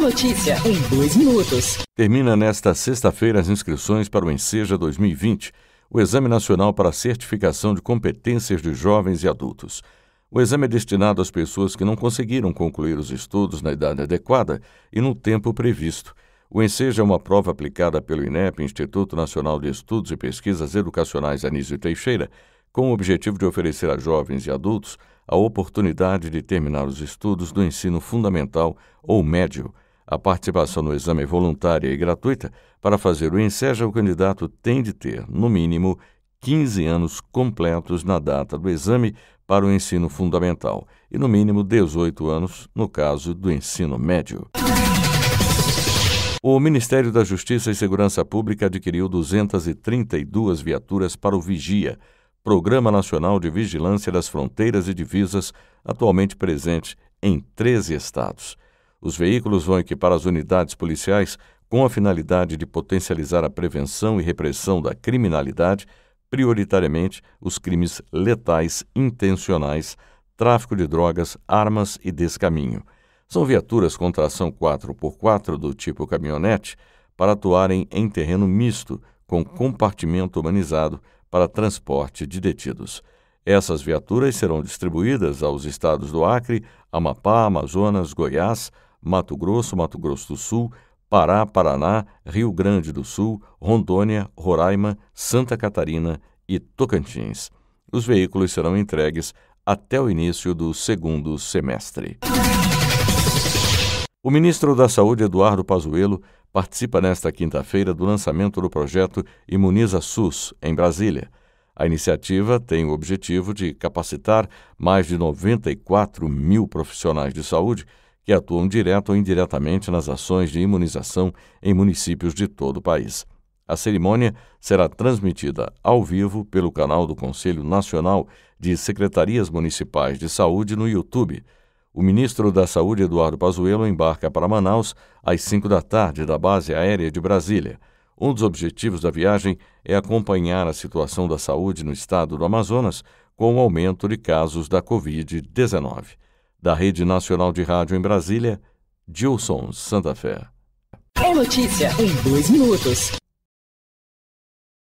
notícia em dois minutos? Termina nesta sexta-feira as inscrições para o Enseja 2020, o Exame Nacional para a Certificação de Competências de Jovens e Adultos. O exame é destinado às pessoas que não conseguiram concluir os estudos na idade adequada e no tempo previsto. O Enseja é uma prova aplicada pelo INEP, Instituto Nacional de Estudos e Pesquisas Educacionais Anísio Teixeira, com o objetivo de oferecer a jovens e adultos a oportunidade de terminar os estudos do ensino fundamental ou médio a participação no exame é voluntária e gratuita. Para fazer o INSEJA, o candidato tem de ter, no mínimo, 15 anos completos na data do exame para o ensino fundamental e, no mínimo, 18 anos no caso do ensino médio. O Ministério da Justiça e Segurança Pública adquiriu 232 viaturas para o Vigia, Programa Nacional de Vigilância das Fronteiras e Divisas, atualmente presente em 13 estados. Os veículos vão equipar as unidades policiais com a finalidade de potencializar a prevenção e repressão da criminalidade, prioritariamente os crimes letais intencionais, tráfico de drogas, armas e descaminho. São viaturas com tração 4x4 do tipo caminhonete para atuarem em terreno misto, com compartimento humanizado para transporte de detidos. Essas viaturas serão distribuídas aos estados do Acre, Amapá, Amazonas, Goiás, Mato Grosso, Mato Grosso do Sul, Pará, Paraná, Rio Grande do Sul, Rondônia, Roraima, Santa Catarina e Tocantins. Os veículos serão entregues até o início do segundo semestre. O ministro da Saúde, Eduardo Pazuello, participa nesta quinta-feira do lançamento do projeto Imuniza SUS, em Brasília. A iniciativa tem o objetivo de capacitar mais de 94 mil profissionais de saúde que atuam direto ou indiretamente nas ações de imunização em municípios de todo o país. A cerimônia será transmitida ao vivo pelo canal do Conselho Nacional de Secretarias Municipais de Saúde no YouTube. O ministro da Saúde, Eduardo Pazuello, embarca para Manaus às 5 da tarde da Base Aérea de Brasília. Um dos objetivos da viagem é acompanhar a situação da saúde no estado do Amazonas com o aumento de casos da Covid-19. Da Rede Nacional de Rádio em Brasília, Dilson Santa Fé. É notícia em dois minutos.